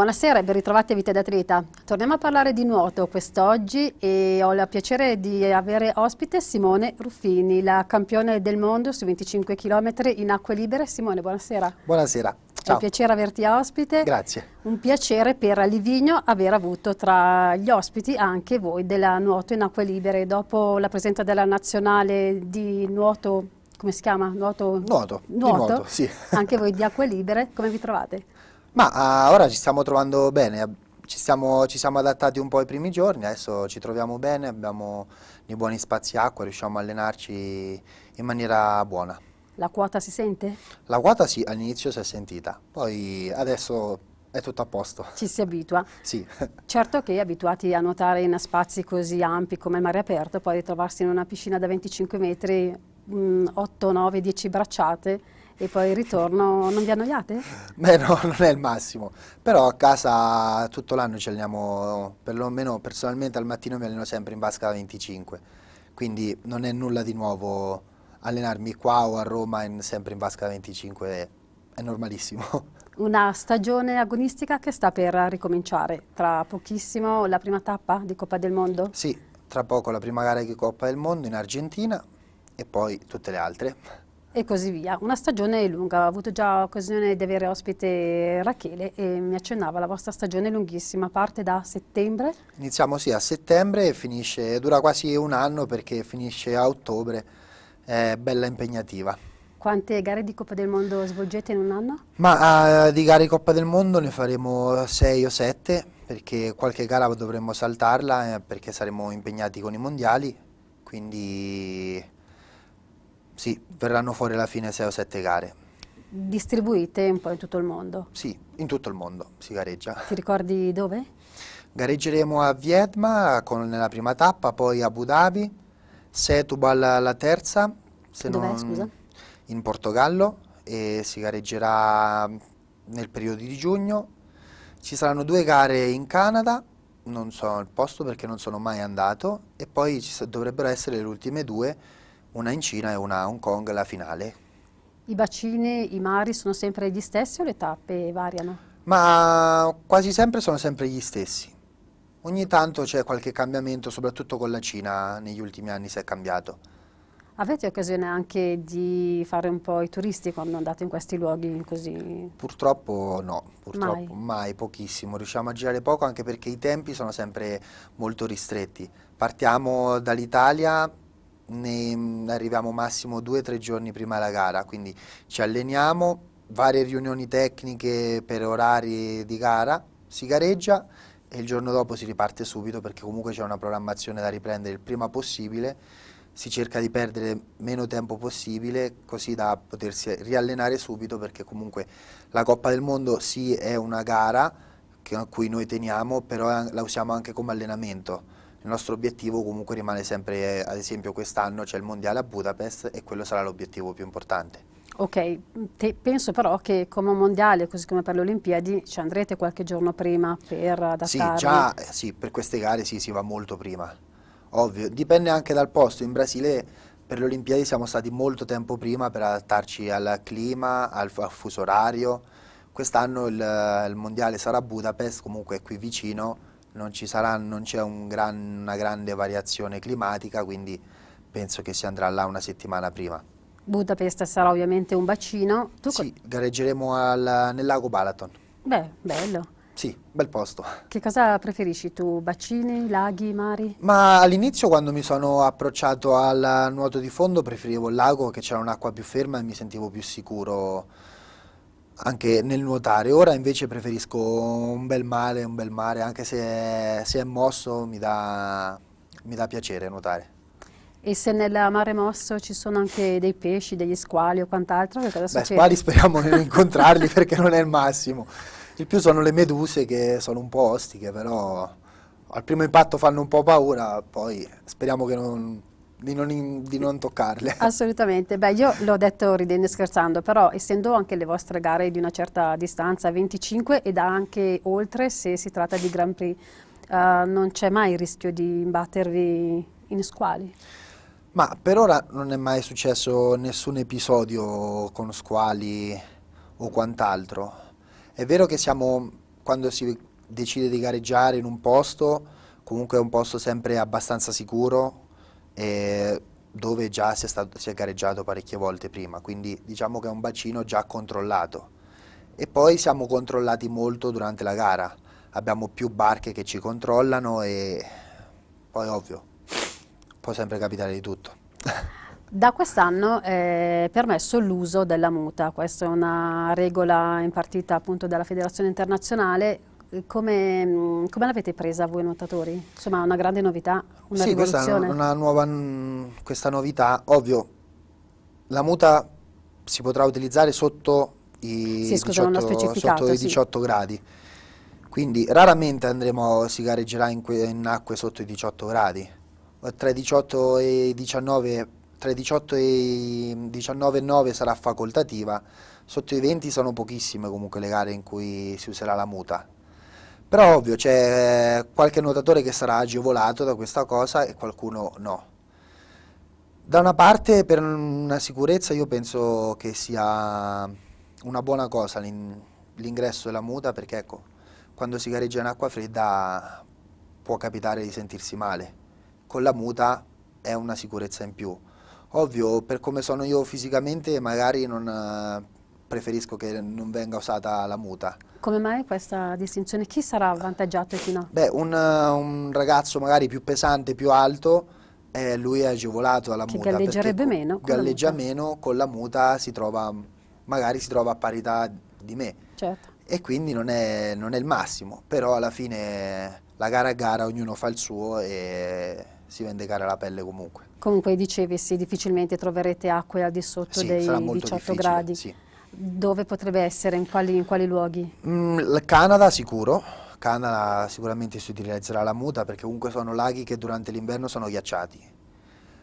Buonasera e ben ritrovati a Vita d'Atleta. Torniamo a parlare di nuoto quest'oggi e ho il piacere di avere ospite Simone Ruffini, la campione del mondo su 25 km in acque libere. Simone, buonasera. Buonasera. Ciao. È un piacere averti ospite. Grazie. Un piacere per Livigno aver avuto tra gli ospiti anche voi della nuoto in acque libere. Dopo la presenza della nazionale di nuoto, come si chiama? Nuoto? Nuoto. nuoto, nuoto sì. Anche voi di acque libere, come vi trovate? Ma uh, ora ci stiamo trovando bene, ci siamo, ci siamo, adattati un po' ai primi giorni, adesso ci troviamo bene, abbiamo dei buoni spazi acqua, riusciamo a allenarci in maniera buona. La quota si sente? La quota sì, all'inizio si è sentita, poi adesso è tutto a posto. Ci si abitua? sì. Certo che abituati a nuotare in spazi così ampi come il mare aperto, poi ritrovarsi in una piscina da 25 metri, 8, 9, 10 bracciate, e poi il ritorno. Non vi annoiate? Beh no, non è il massimo, però a casa tutto l'anno ci alleniamo, perlomeno personalmente al mattino mi alleno sempre in vasca 25, quindi non è nulla di nuovo allenarmi qua o a Roma in, sempre in vasca 25, è normalissimo. Una stagione agonistica che sta per ricominciare, tra pochissimo la prima tappa di Coppa del Mondo? Sì, tra poco la prima gara di Coppa del Mondo in Argentina e poi tutte le altre e così via. Una stagione lunga, ho avuto già occasione di avere ospite Rachele e mi accennava la vostra stagione lunghissima, parte da settembre? Iniziamo sì a settembre e finisce, dura quasi un anno perché finisce a ottobre, è bella impegnativa. Quante gare di Coppa del Mondo svolgete in un anno? Ma uh, di gare di Coppa del Mondo ne faremo 6 o 7 perché qualche gara dovremmo saltarla eh, perché saremo impegnati con i mondiali, quindi sì, verranno fuori alla fine 6 o 7 gare. Distribuite un po' in tutto il mondo? Sì, in tutto il mondo si gareggia. Ti ricordi dove? Gareggeremo a Viedma con, nella prima tappa, poi a Abu Dhabi, Setubal la terza, se Dov'è, non... scusa? in Portogallo e si gareggerà nel periodo di giugno. Ci saranno due gare in Canada, non so il posto perché non sono mai andato, e poi ci dovrebbero essere le ultime due una in Cina e una a Hong Kong la finale. I bacini, i mari sono sempre gli stessi o le tappe variano? Ma quasi sempre sono sempre gli stessi. Ogni tanto c'è qualche cambiamento, soprattutto con la Cina negli ultimi anni si è cambiato. Avete occasione anche di fare un po' i turisti quando andate in questi luoghi così? Purtroppo no, purtroppo mai. mai. pochissimo, riusciamo a girare poco anche perché i tempi sono sempre molto ristretti. Partiamo dall'Italia, ne mm, arriviamo massimo due o tre giorni prima la gara, quindi ci alleniamo, varie riunioni tecniche per orari di gara, si gareggia e il giorno dopo si riparte subito perché comunque c'è una programmazione da riprendere il prima possibile, si cerca di perdere meno tempo possibile così da potersi riallenare subito perché comunque la Coppa del Mondo sì è una gara a cui noi teniamo, però la usiamo anche come allenamento il nostro obiettivo comunque rimane sempre, ad esempio quest'anno c'è il Mondiale a Budapest e quello sarà l'obiettivo più importante. Ok, Te, penso però che come mondiale, così come per le Olimpiadi, ci andrete qualche giorno prima per adattarvi? Sì, già, eh, sì, per queste gare sì, si va molto prima, ovvio. Dipende anche dal posto, in Brasile per le Olimpiadi siamo stati molto tempo prima per adattarci al clima, al, al fuso orario. Quest'anno il, il mondiale sarà a Budapest, comunque è qui vicino, non, sarà, non c'è un gran, una grande variazione climatica, quindi penso che si andrà là una settimana prima. Budapest sarà ovviamente un bacino. Tu sì, gareggeremo al, nel lago Balaton. Beh, bello. Sì, bel posto. Che cosa preferisci tu? Bacini, laghi, mari? Ma all'inizio quando mi sono approcciato al nuoto di fondo preferivo il lago che c'era un'acqua più ferma e mi sentivo più sicuro anche nel nuotare. Ora invece preferisco un bel mare, un bel mare, anche se è, se è mosso mi dà, mi dà piacere nuotare. E se nel mare mosso ci sono anche dei pesci, degli squali o quant'altro? Beh, squali speriamo di non incontrarli perché non è il massimo. Il più sono le meduse che sono un po' ostiche, però al primo impatto fanno un po' paura, poi speriamo che non, di non, in, di non, toccarle. Assolutamente, beh io l'ho detto ridendo e scherzando, però essendo anche le vostre gare di una certa distanza, 25 ed anche oltre se si tratta di Grand Prix, uh, non c'è mai il rischio di imbattervi in squali? Ma per ora non è mai successo nessun episodio con squali o quant'altro. È vero che siamo, quando si decide di gareggiare in un posto, comunque è un posto sempre abbastanza sicuro, eh, dove già si è, stato, si è gareggiato parecchie volte prima, quindi diciamo che è un bacino già controllato. E poi siamo controllati molto durante la gara, abbiamo più barche che ci controllano e poi ovvio, può sempre capitare di tutto. Da quest'anno è permesso l'uso della muta, questa è una regola impartita appunto dalla Federazione Internazionale, come, mm, come l'avete presa voi nuotatori? Insomma, una grande novità, una sì, rivoluzione? Sì, questa, nuova, mm, questa novità, ovvio, la muta si potrà utilizzare sotto i, sì, scusa, 18, sotto i 18 gradi, quindi raramente andremo, si gareggerà in, in, acque sotto i 18 gradi, tra i 18 e i 19, tra i 18 e 19 e 9 sarà facoltativa, sotto i 20 sono pochissime comunque le gare in cui si userà la muta, però ovvio, c'è eh, qualche nuotatore che sarà agevolato da questa cosa e qualcuno no. Da una parte per una sicurezza io penso che sia una buona cosa l'ingresso della muta perché ecco, quando si gareggia in acqua fredda può capitare di sentirsi male. Con la muta è una sicurezza in più. Ovvio, per come sono io fisicamente magari non preferisco che non venga usata la muta. Come mai questa distinzione? Chi sarà avvantaggiato e chi no? Beh, un, un ragazzo magari più pesante, più alto, eh, lui è agevolato alla che muta. Galleggerebbe meno. Galleggia meno, con la muta si trova, magari si trova a parità di me. Certo. E quindi non è, non è il massimo, però alla fine la gara a gara, ognuno fa il suo e si vende cara la pelle comunque. Comunque dicevi sì, difficilmente troverete acque al di sotto sì, dei 18 gradi. Sì. Dove potrebbe essere? In quali, in quali luoghi? Mm, il Canada sicuro, Canada sicuramente si utilizzerà la muta perché comunque sono laghi che durante l'inverno sono ghiacciati.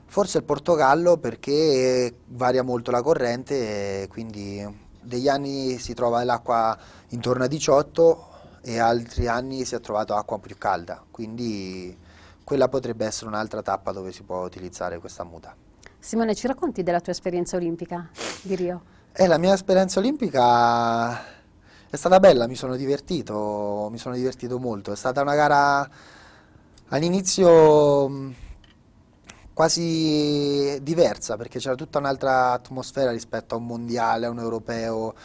Forse il Portogallo perché varia molto la corrente quindi degli anni si trova l'acqua intorno a 18 e altri anni si è trovato acqua più calda, quindi quella potrebbe essere un'altra tappa dove si può utilizzare questa muta. Simone, ci racconti della tua esperienza olimpica di Rio? E la mia esperienza olimpica è stata bella, mi sono divertito, mi sono divertito molto. È stata una gara all'inizio mm, quasi diversa perché c'era tutta un'altra atmosfera rispetto a un mondiale, a un europeo.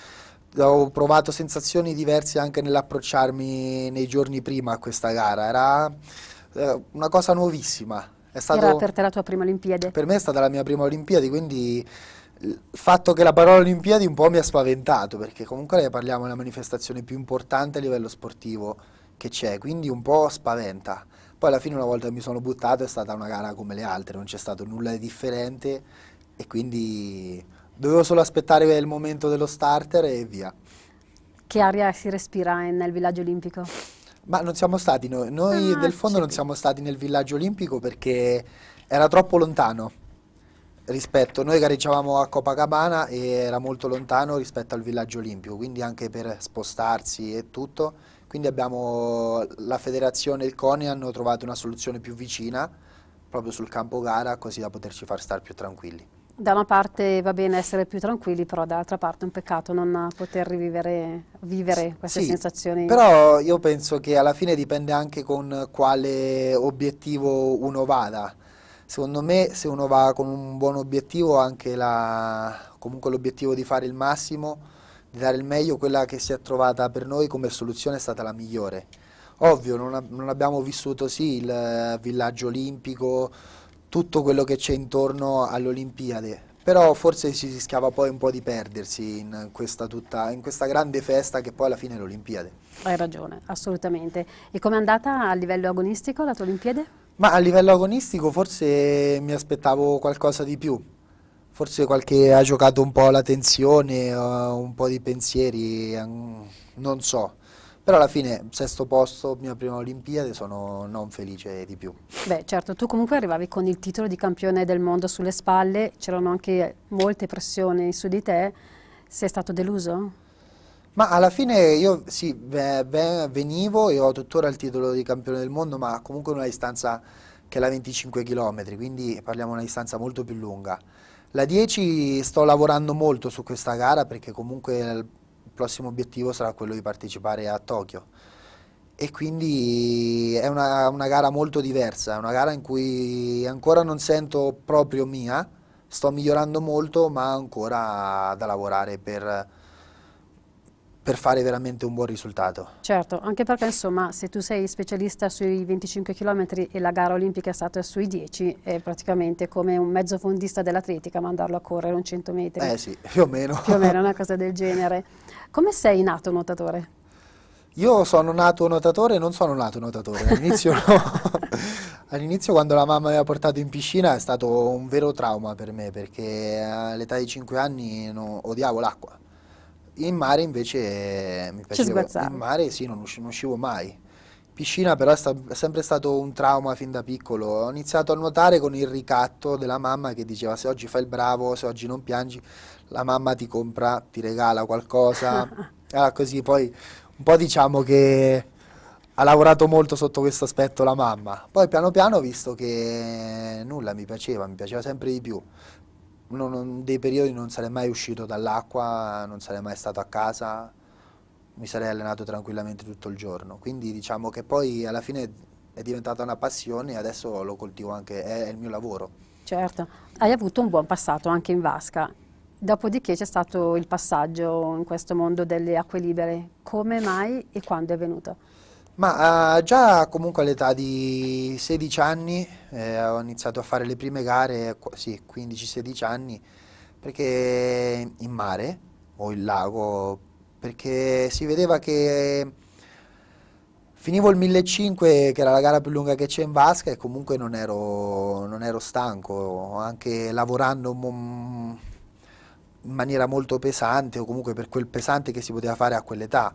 Ho provato sensazioni diverse anche nell'approcciarmi nei giorni prima a questa gara. Era eh, una cosa nuovissima. È stato, Era per te la tua prima Olimpiade? Per me è stata la mia prima Olimpiade, quindi il fatto che la parola Olimpiadi un po' mi ha spaventato, perché comunque ne parliamo, della manifestazione più importante a livello sportivo che c'è, quindi un po' spaventa. Poi alla fine una volta che mi sono buttato è stata una gara come le altre, non c'è stato nulla di differente e quindi dovevo solo aspettare il momento dello starter e via. Che aria si respira nel villaggio olimpico? Ma non siamo stati noi, noi ah, del fondo non siamo stati nel villaggio olimpico perché era troppo lontano rispetto, noi gareggiavamo a Copacabana e era molto lontano rispetto al villaggio olimpico, quindi anche per spostarsi e tutto, quindi abbiamo, la federazione e il CONI hanno trovato una soluzione più vicina proprio sul campo gara così da poterci far stare più tranquilli da una parte va bene essere più tranquilli, però dall'altra parte è un peccato non poter rivivere, vivere queste sì, sensazioni. Però io penso che alla fine dipende anche con quale obiettivo uno vada. Secondo me se uno va con un buon obiettivo, anche la, comunque l'obiettivo di fare il massimo, di dare il meglio, quella che si è trovata per noi come soluzione è stata la migliore. Ovvio, non, non abbiamo vissuto sì il villaggio olimpico, tutto quello che c'è intorno alle Olimpiadi, però forse si rischiava poi un po' di perdersi in questa, tutta, in questa grande festa che poi alla fine è l'Olimpiade. Hai ragione, assolutamente. E com'è andata a livello agonistico la tua Olimpiade? Ma a livello agonistico forse mi aspettavo qualcosa di più, forse qualche ha giocato un po' la tensione, uh, un po' di pensieri, um, non so. Però alla fine, sesto posto, mia prima Olimpiade, sono non felice di più. Beh, certo, tu comunque arrivavi con il titolo di campione del mondo sulle spalle, c'erano anche molte pressioni su di te, sei stato deluso? Ma alla fine io sì, venivo e ho tuttora il titolo di campione del mondo, ma comunque una distanza che è la 25 km, quindi parliamo di una distanza molto più lunga. La 10 sto lavorando molto su questa gara perché comunque il prossimo obiettivo sarà quello di partecipare a Tokyo e quindi è una, una, gara molto diversa, è una gara in cui ancora non sento proprio mia, sto migliorando molto ma ancora da lavorare per per fare veramente un buon risultato. Certo, anche perché insomma se tu sei specialista sui 25 km e la gara olimpica è stata sui 10 è praticamente come un mezzo fondista dell'atletica mandarlo a correre un 100 metri. Eh sì, più o meno. Più o meno, una cosa del genere. Come sei nato nuotatore? Io sono nato nuotatore e non sono nato nuotatore, all'inizio no. All'inizio quando la mamma mi ha portato in piscina è stato un vero trauma per me perché eh, all'età di 5 anni no, odiavo l'acqua in mare invece eh, mi piaceva. In mare sì, non, usci, non uscivo mai. Piscina però è, sta, è sempre stato un trauma fin da piccolo. Ho iniziato a nuotare con il ricatto della mamma che diceva se oggi fai il bravo, se oggi non piangi, la mamma ti compra, ti regala qualcosa. allora, ah, così poi un po' diciamo che ha lavorato molto sotto questo aspetto la mamma. Poi piano piano ho visto che nulla mi piaceva, mi piaceva sempre di più non, dei periodi non sarei mai uscito dall'acqua, non sarei mai stato a casa, mi sarei allenato tranquillamente tutto il giorno. Quindi diciamo che poi alla fine è diventata una passione e adesso lo coltivo anche, è, è il mio lavoro. Certo, hai avuto un buon passato anche in vasca. Dopodiché c'è stato il passaggio in questo mondo delle acque libere. Come mai e quando è venuto? Ma eh, già comunque all'età di 16 anni eh, ho iniziato a fare le prime gare, sì, 15-16 anni, perché in mare o in lago, perché si vedeva che finivo il 1500 che era la gara più lunga che c'è in vasca e comunque non ero, non ero stanco, anche lavorando in maniera molto pesante o comunque per quel pesante che si poteva fare a quell'età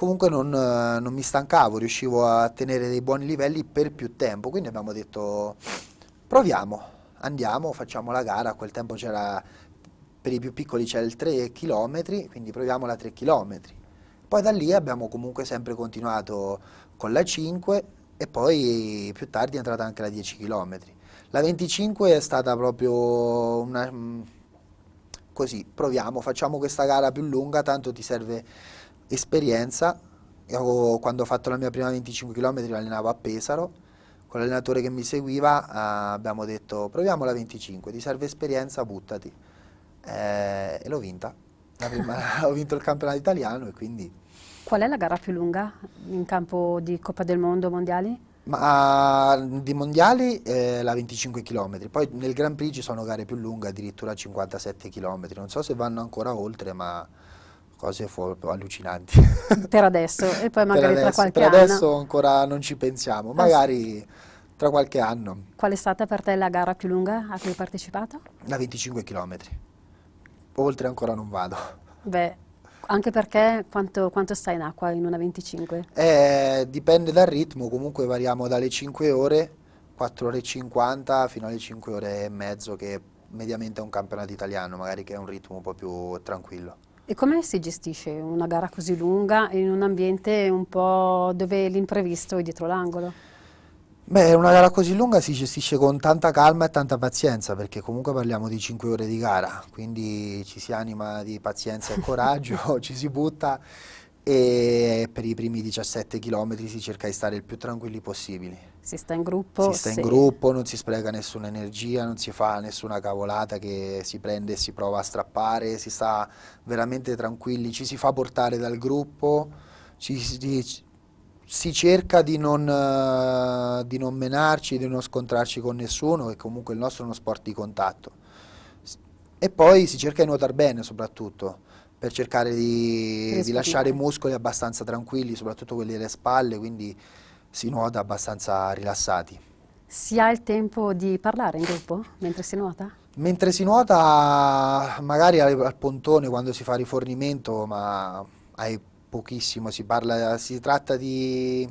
comunque non, eh, non mi stancavo, riuscivo a tenere dei buoni livelli per più tempo, quindi abbiamo detto proviamo, andiamo, facciamo la gara, a quel tempo c'era per i più piccoli c'era il 3 km, quindi proviamo la 3 km. Poi da lì abbiamo comunque sempre continuato con la 5 e poi più tardi è entrata anche la 10 km. La 25 è stata proprio una... Mm, così, proviamo, facciamo questa gara più lunga, tanto ti serve esperienza, io, quando ho fatto la mia prima 25 km allenavo a Pesaro, con l'allenatore che mi seguiva eh, abbiamo detto proviamo la 25, ti serve esperienza, buttati. Eh, e l'ho vinta, prima, ho vinto il campionato italiano e quindi... Qual è la gara più lunga in campo di Coppa del Mondo, Mondiali? Ma di mondiali eh, la 25 km, poi nel Grand Prix ci sono gare più lunghe, addirittura 57 km, non so se vanno ancora oltre, ma cose fuori, allucinanti. Per adesso, e poi magari adesso, tra qualche per anno. Per adesso ancora non ci pensiamo, magari tra qualche anno. Qual è stata per te la gara più lunga a cui hai partecipato? Da 25 km. Oltre ancora non vado. Beh, anche perché quanto, quanto stai in acqua in una 25? Eh, dipende dal ritmo, comunque variamo dalle 5 ore, 4 ore e 50 fino alle 5 ore e mezzo che mediamente è un campionato italiano, magari che è un ritmo un po' più tranquillo. E come si gestisce una gara così lunga in un ambiente un po' dove l'imprevisto è dietro l'angolo? Beh, una gara così lunga si gestisce con tanta calma e tanta pazienza, perché comunque parliamo di 5 ore di gara, quindi ci si anima di pazienza e coraggio, ci si butta e per i primi 17 km si cerca di stare il più tranquilli possibili. Si sta in gruppo. Si sta se... in gruppo, non si spreca nessuna energia, non si fa nessuna cavolata che si prende e si prova a strappare, si sta veramente tranquilli, ci si fa portare dal gruppo, ci, si, si cerca di non, eh, di non menarci, di non scontrarci con nessuno, che comunque il nostro è uno sport di contatto. E poi si cerca di nuotare bene soprattutto per cercare di, di lasciare i muscoli abbastanza tranquilli, soprattutto quelli delle spalle, quindi si nuota abbastanza rilassati. Si ha il tempo di parlare in gruppo mentre si nuota? Mentre si nuota magari al pontone quando si fa rifornimento, ma hai pochissimo, si, parla, si tratta di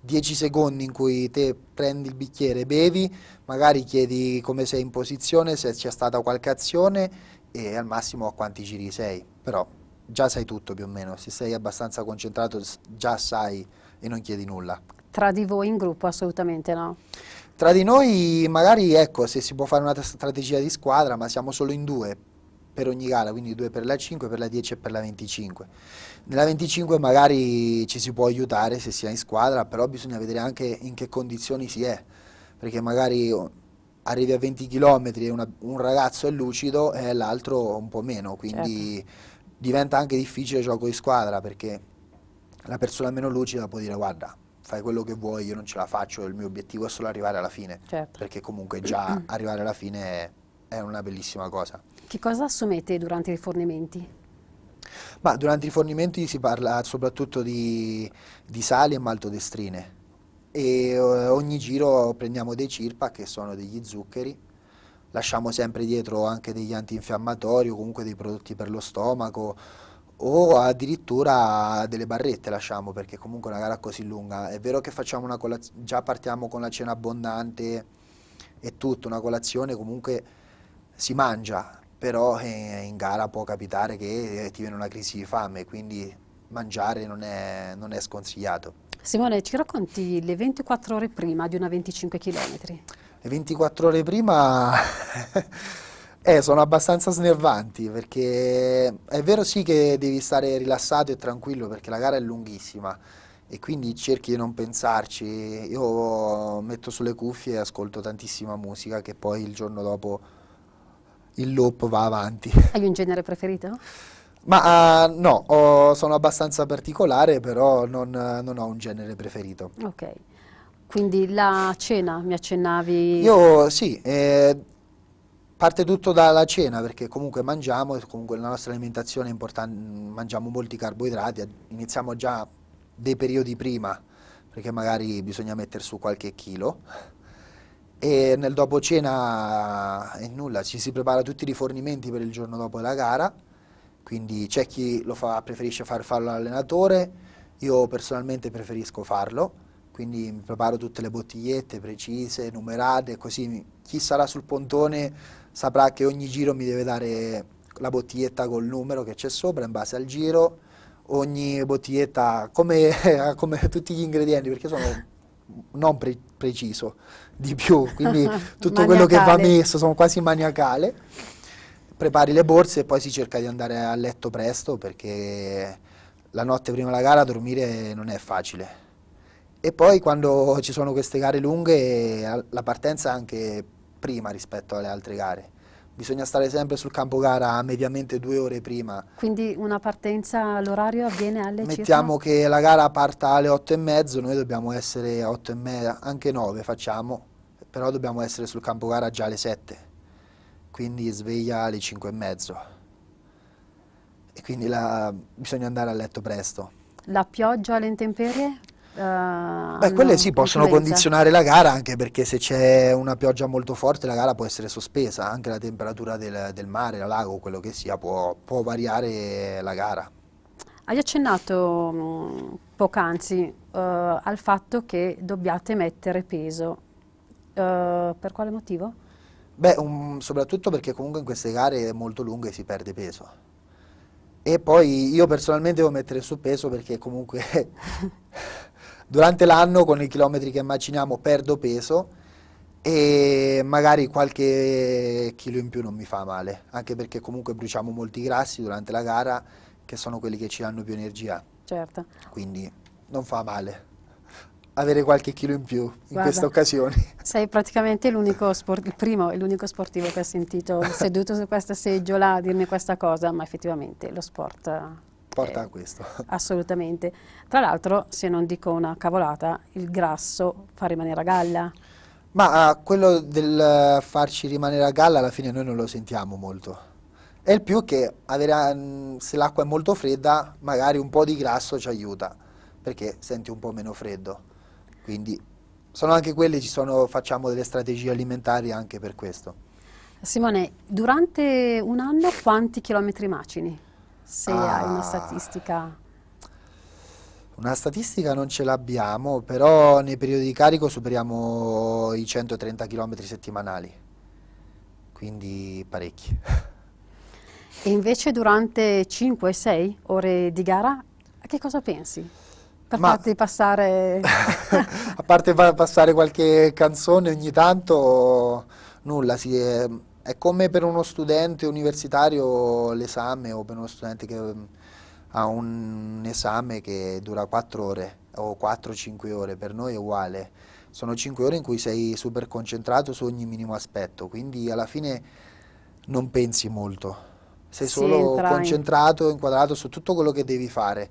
10 secondi in cui te prendi il bicchiere, bevi, magari chiedi come sei in posizione, se c'è stata qualche azione e al massimo a quanti giri sei, però già sai tutto più o meno, se sei abbastanza concentrato già sai e non chiedi nulla. Tra di voi in gruppo assolutamente no. Tra di noi magari ecco se si può fare una strategia di squadra ma siamo solo in due per ogni gara, quindi due per la 5, per la 10 e per la 25. Nella 25 magari ci si può aiutare se si è in squadra, però bisogna vedere anche in che condizioni si è, perché magari arrivi a 20 km e una, un ragazzo è lucido e l'altro un po' meno, quindi certo. diventa anche difficile il gioco di squadra perché la persona meno lucida può dire guarda fai quello che vuoi, io non ce la faccio, il mio obiettivo è solo arrivare alla fine, certo. perché comunque già arrivare alla fine è, è una bellissima cosa. Che cosa assumete durante i rifornimenti? Ma durante i rifornimenti si parla soprattutto di, di sali e maltodestrine e eh, ogni giro prendiamo dei cirpa che sono degli zuccheri, lasciamo sempre dietro anche degli antinfiammatori o comunque dei prodotti per lo stomaco o addirittura delle barrette lasciamo perché comunque una gara così lunga è vero che facciamo una colazione già partiamo con la cena abbondante e tutto una colazione comunque si mangia però eh, in gara può capitare che eh, ti viene una crisi di fame quindi mangiare non è, non è sconsigliato Simone ci racconti le 24 ore prima di una 25 km le 24 ore prima Eh, sono abbastanza snervanti perché è vero sì che devi stare rilassato e tranquillo perché la gara è lunghissima e quindi cerchi di non pensarci. Io metto sulle cuffie e ascolto tantissima musica che poi il giorno dopo il loop va avanti. Hai un genere preferito? Ma uh, no, ho, sono abbastanza particolare, però non, non ho un genere preferito. Ok. Quindi la cena mi accennavi? Io sì, eh, Parte tutto dalla cena perché comunque mangiamo, comunque la nostra alimentazione è importante, mangiamo molti carboidrati, iniziamo già dei periodi prima perché magari bisogna mettere su qualche chilo e nel dopo cena è eh, nulla, ci si prepara tutti i rifornimenti per il giorno dopo la gara, quindi c'è chi lo fa, preferisce far farlo all'allenatore, io personalmente preferisco farlo, quindi mi preparo tutte le bottigliette precise, numerate, così chi sarà sul pontone saprà che ogni giro mi deve dare la bottiglietta col numero che c'è sopra in base al giro, ogni bottiglietta come, come tutti gli ingredienti perché sono non pre preciso di più, quindi tutto quello che va messo, sono quasi maniacale. Prepari le borse e poi si cerca di andare a letto presto perché la notte prima della gara dormire non è facile. E poi quando ci sono queste gare lunghe la partenza è anche prima rispetto alle altre gare. Bisogna stare sempre sul campo gara mediamente due ore prima. Quindi una partenza all'orario avviene alle 5? Mettiamo circa? che la gara parta alle 8 e mezzo, noi dobbiamo essere a 8 e mezza, anche 9 facciamo, però dobbiamo essere sul campo gara già alle 7 quindi sveglia alle 5 e mezzo e quindi la, bisogna andare a letto presto. La pioggia, le intemperie? Uh, Beh, quelle sì possono influenza. condizionare la gara anche perché se c'è una pioggia molto forte la gara può essere sospesa, anche la temperatura del, del mare, la lago, quello che sia, può, può variare la gara. Hai accennato mm, poc'anzi uh, al fatto che dobbiate mettere peso, uh, per quale motivo? Beh, um, soprattutto perché comunque in queste gare molto lunghe si perde peso. E poi io personalmente devo mettere su peso perché comunque durante l'anno con i chilometri che maciniamo perdo peso e magari qualche chilo in più non mi fa male, anche perché comunque bruciamo molti grassi durante la gara che sono quelli che ci danno più energia. Certo. Quindi non fa male avere qualche chilo in più in questa occasione. Sei praticamente l'unico sport, il primo e l'unico sportivo che ha sentito seduto su questa seggiola a dirmi questa cosa, ma effettivamente lo sport porta eh, a questo. Assolutamente. Tra l'altro, se non dico una cavolata, il grasso fa rimanere a galla. Ma uh, quello del uh, farci rimanere a galla alla fine noi non lo sentiamo molto. E il più che avere, um, se l'acqua è molto fredda, magari un po' di grasso ci aiuta, perché senti un po' meno freddo. Quindi sono anche quelli, sono, facciamo delle strategie alimentari anche per questo. Simone, durante un anno quanti chilometri macini? se ah. hai una statistica. Una statistica non ce l'abbiamo, però nei periodi di carico superiamo i 130 km settimanali, quindi parecchi. E invece durante 5-6 ore di gara, a che cosa pensi? Per Ma, farti passare... a parte passare qualche canzone ogni tanto, nulla, si... È, ehm, è come per uno studente universitario l'esame o per uno studente che mm, ha un esame che dura 4 ore o 4-5 ore, per noi è uguale. Sono 5 ore in cui sei super concentrato su ogni minimo aspetto, quindi alla fine non pensi molto. Sei solo sì, concentrato, inquadrato su tutto quello che devi fare.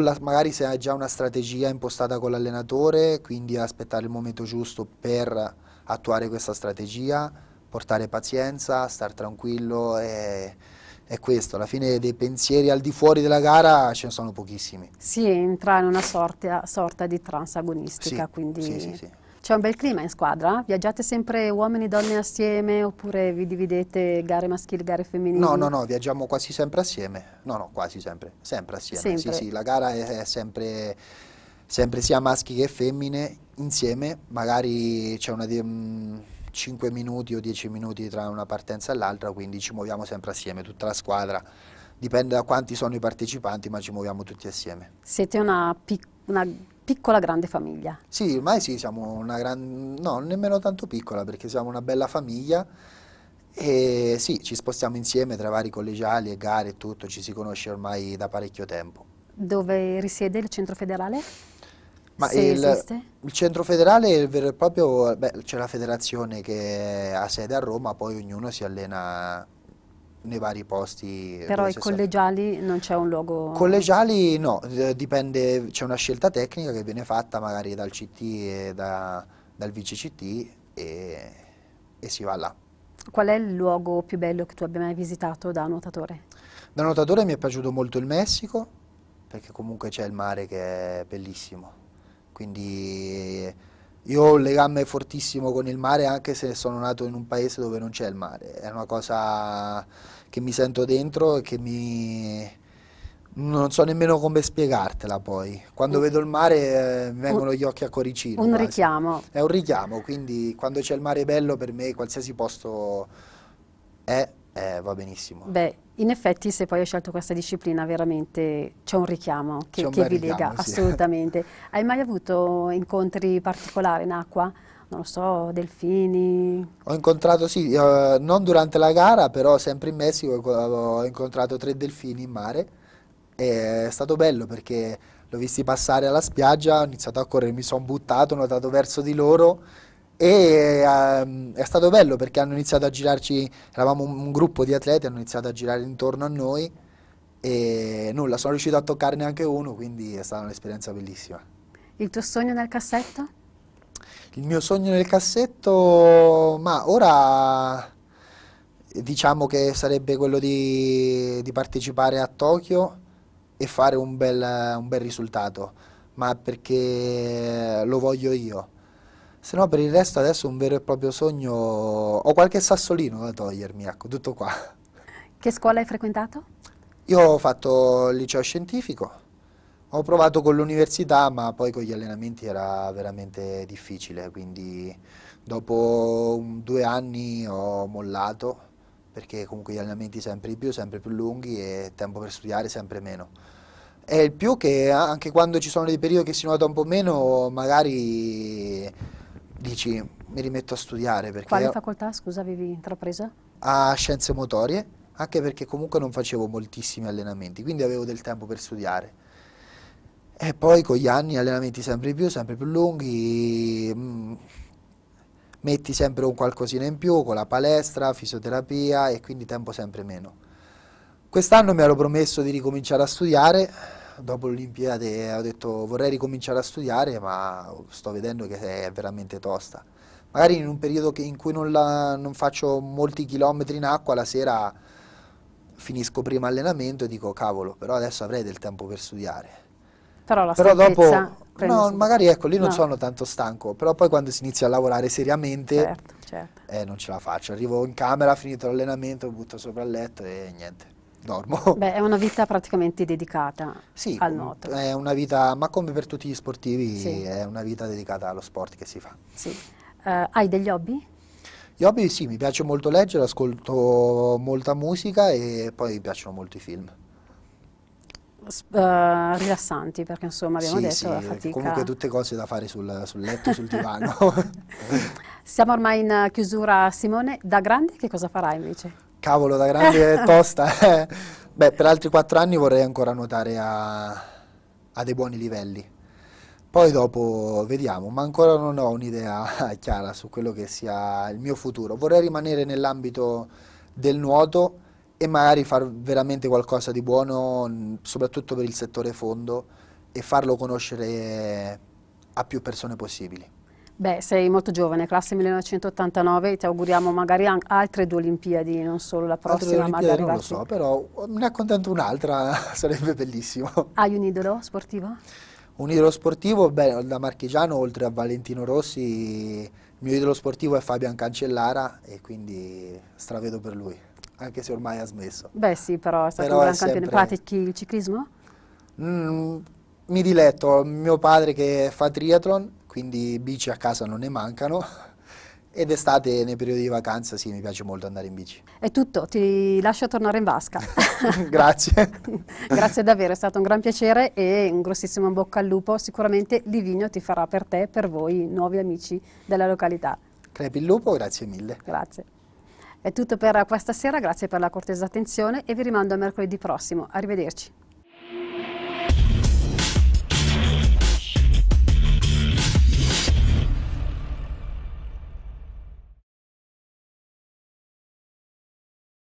La, magari se hai già una strategia impostata con l'allenatore, quindi aspettare il momento giusto per attuare questa strategia portare pazienza, stare tranquillo e è questo, alla fine dei pensieri al di fuori della gara ce ne sono pochissimi. Si entra in una sorta, sorta di transagonistica, sì, quindi sì, sì, c'è un bel clima in squadra? Viaggiate sempre uomini e donne assieme oppure vi dividete gare maschili, gare femminili? No, no, no, viaggiamo quasi sempre assieme, no, no, quasi sempre, sempre assieme, sempre. sì, sì, la gara è, è sempre, sempre sia maschi che femmine insieme, magari c'è una... mh, mm, 5 minuti o 10 minuti tra una partenza e l'altra, quindi ci muoviamo sempre assieme, tutta la squadra. Dipende da quanti sono i partecipanti, ma ci muoviamo tutti assieme. Siete una, pic una piccola grande famiglia? Sì, ormai sì, siamo una grande, no, nemmeno tanto piccola, perché siamo una bella famiglia e sì, ci spostiamo insieme tra vari collegiali e gare e tutto, ci si conosce ormai da parecchio tempo. Dove risiede il centro federale? Ma il, il, centro federale è il vero e proprio, c'è la federazione che ha sede a Roma, poi ognuno si allena nei vari posti. Però i collegiali non c'è un luogo? Collegiali no, dipende, c'è una scelta tecnica che viene fatta magari dal CT e da, dal VCCT e, e si va là. Qual è il luogo più bello che tu abbia mai visitato da nuotatore? Da nuotatore mi è piaciuto molto il Messico, perché comunque c'è il mare che è bellissimo quindi io ho un legame fortissimo con il mare anche se sono nato in un paese dove non c'è il mare, è una cosa che mi sento dentro e che mi... Non so nemmeno come spiegartela poi. Quando vedo il mare eh, mi vengono gli occhi a coricino. Un quasi. richiamo. È un richiamo, quindi quando c'è il mare bello per me qualsiasi posto è eh, va benissimo. Beh, in effetti se poi hai scelto questa disciplina veramente c'è un richiamo che, un che vi richiamo, lega, sì. assolutamente. Hai mai avuto incontri particolari in acqua? Non lo so, delfini? Ho incontrato, sì, eh, non durante la gara, però sempre in Messico ho incontrato tre delfini in mare. E è stato bello perché l'ho visti passare alla spiaggia, ho iniziato a correre, mi sono buttato, ho nuotato verso di loro e uh, è stato bello perché hanno iniziato a girarci, eravamo un, un gruppo di atleti, hanno iniziato a girare intorno a noi e nulla, sono riuscito a toccare neanche uno, quindi è stata un'esperienza bellissima. Il tuo sogno nel cassetto? Il mio sogno nel cassetto, ma ora diciamo che sarebbe quello di, di partecipare a Tokyo e fare un bel, un bel risultato, ma perché lo voglio io se no per il resto adesso un vero e proprio sogno, ho qualche sassolino da togliermi, ecco, tutto qua. Che scuola hai frequentato? Io ho fatto il liceo scientifico, ho provato con l'università ma poi con gli allenamenti era veramente difficile, quindi dopo due anni ho mollato perché comunque gli allenamenti sempre di più, sempre più lunghi e tempo per studiare sempre meno. E il più che anche quando ci sono dei periodi che si nuota un po' meno, magari dici mi rimetto a studiare. Perché Quale facoltà, scusa, avevi intrapresa? A scienze motorie, anche perché comunque non facevo moltissimi allenamenti, quindi avevo del tempo per studiare. E poi con gli anni allenamenti sempre più, sempre più lunghi, mh, mm, metti sempre un qualcosina in più con la palestra, fisioterapia e quindi tempo sempre meno. Quest'anno mi ero promesso di ricominciare a studiare, dopo l'Olimpiade eh, ho detto vorrei ricominciare a studiare, ma sto vedendo che è veramente tosta. Magari in un periodo in cui non, la, non faccio molti chilometri in acqua, la sera finisco prima allenamento e dico cavolo, però adesso avrei del tempo per studiare. Però la però dopo, no, magari ecco, lì non no. sono tanto stanco, però poi quando si inizia a lavorare seriamente certo, certo. Eh, non ce la faccio. Arrivo in camera, finito l'allenamento, butto sopra il letto e niente dormo. Beh, è una vita praticamente dedicata sì, al nuoto. È una vita, ma come per tutti gli sportivi, sì. è una vita dedicata allo sport che si fa. Sì. Uh, hai degli hobby? Gli hobby sì, mi piace molto leggere, ascolto molta musica e poi mi piacciono molto i film. Uh, rilassanti perché insomma abbiamo sì, detto sì, la fatica. comunque tutte cose da fare sul, sul letto, sul divano. Siamo ormai in chiusura Simone, da grande che cosa farai invece? cavolo da grande tosta, beh per altri quattro anni vorrei ancora nuotare a, a dei buoni livelli. Poi dopo vediamo, ma ancora non ho un'idea chiara su quello che sia il mio futuro. Vorrei rimanere nell'ambito del nuoto e magari fare veramente qualcosa di buono, soprattutto per il settore fondo, e farlo conoscere a più persone possibili. Beh, sei molto giovane, classe 1989, ti auguriamo magari altre due Olimpiadi, non solo la prossima. Altre Olimpiadi non lo so, però ne accontento un'altra, sarebbe bellissimo. Hai un idolo sportivo? Un idolo sportivo, beh, da marchigiano, oltre a Valentino Rossi, il mio idolo sportivo è Fabian Cancellara e quindi stravedo per lui, anche se ormai ha smesso. Beh sì, però è stato però un gran campione. Sempre... Pratichi il ciclismo? Mm, mi diletto, mio padre che fa triathlon quindi bici a casa non ne mancano ed estate nei periodi di vacanza sì, mi piace molto andare in bici. È tutto, ti lascio tornare in vasca. Grazie. Grazie davvero, è stato un gran piacere e un grossissimo in bocca al lupo. Sicuramente Livigno ti farà per te e per voi, nuovi amici della località. Crepi il lupo, grazie mille. Grazie. È tutto per questa sera, grazie per la cortesa attenzione e vi rimando a mercoledì prossimo. Arrivederci.